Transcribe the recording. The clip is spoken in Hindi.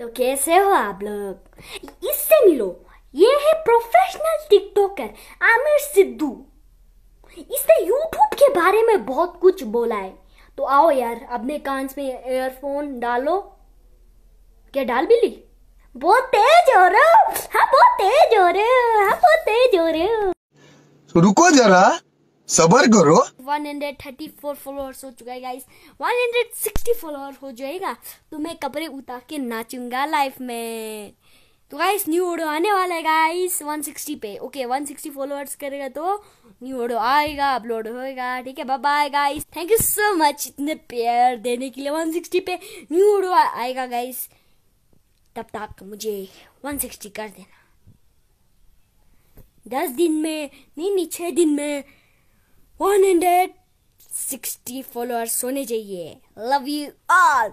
तो कैसे हो आप लोग इससे मिलो ये है प्रोफेशनल टिकटॉकर आमिर सिद्धू इसने यूट्यूब के बारे में बहुत कुछ बोला है तो आओ यार अपने कान में एयरफोन डालो क्या डाल भी ली बहुत तेज हो रहे हो हाँ बहुत तेज हो रहे हो हाँ बहुत तेज हो रहे हो रुको जरा सबर करो 134 फॉलोअर्स हो चुका है गाइस 160 फॉलोअर हो जाएगा तो मैं कपड़े उतार के नाचूंगा लाइफ में तो गाइस न्यू ऑडियो आने वाला है गाइस 160 पे ओके 160 फॉलोअर्स करेगा तो न्यू ऑडियो आएगा अपलोड होएगा ठीक है bye bye guys thank you so much इतने प्यार देने के लिए 160 पे न्यू ऑडियो आएगा गाइस तब तक तो मुझे 160 कर देना 10 दिन में नहीं नहीं 6 दिन में सिक्सटी फॉलोअर्स होने चाहिए लव यू ऑल